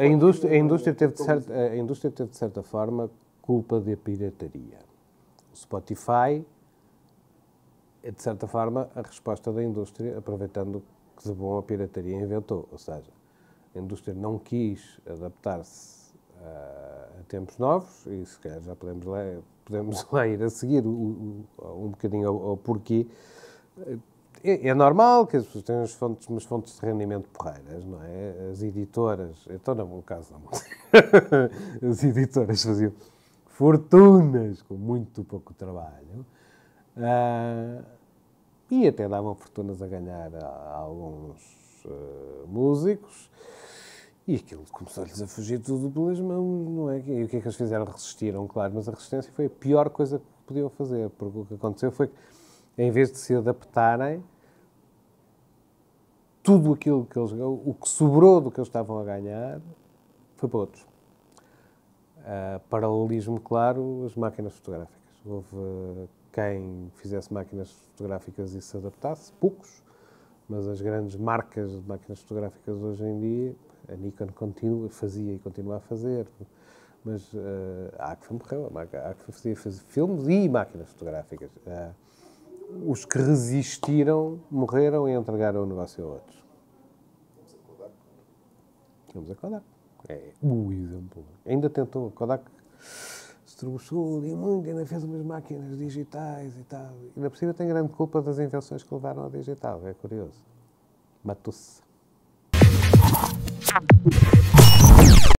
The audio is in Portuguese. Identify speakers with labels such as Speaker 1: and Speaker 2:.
Speaker 1: a indústria, a, indústria teve de certa, a indústria teve, de certa forma, culpa da pirataria. O Spotify é, de certa forma, a resposta da indústria, aproveitando que de bom a pirataria inventou. Ou seja, a indústria não quis adaptar-se ah, a, tempos novos, e se calhar já podemos lá, podemos lá ir a seguir um bocadinho ao, ao porquê é, é, normal que as pessoas tenham umas fontes, umas fontes de rendimento porreiras, não é? As editoras, então não, no caso da música, as editoras faziam fortunas com muito pouco trabalho uh, e até davam fortunas a ganhar a, a alguns uh, músicos. E aquilo começou-lhes a fugir tudo pelas mãos, não é? E o que é que eles fizeram? Resistiram, claro, mas a resistência foi a pior coisa que podiam fazer, porque o que aconteceu foi que em vez de se adaptarem, tudo aquilo que eles, o que sobrou do que eles estavam a ganhar, foi para outros. Uh, paralelismo, claro, as máquinas fotográficas. Houve ah, quem fizesse máquinas fotográficas e se adaptasse, poucos, mas as grandes marcas de máquinas fotográficas hoje em dia, a Nikon continua, fazia e continua a fazer, mas uh, a Agfa morreu, a, a Agfa fazia, fazia filmes e máquinas fotográficas. Uh, os que resistiram morreram e entregaram o negócio a outros. Temos a Kodak. É o exemplo. Ainda tentou, a Kodak se e muito, ainda fez umas máquinas digitais e tal. E na possível tem grande culpa das invenções que levaram ao digital, é curioso. Matou-se.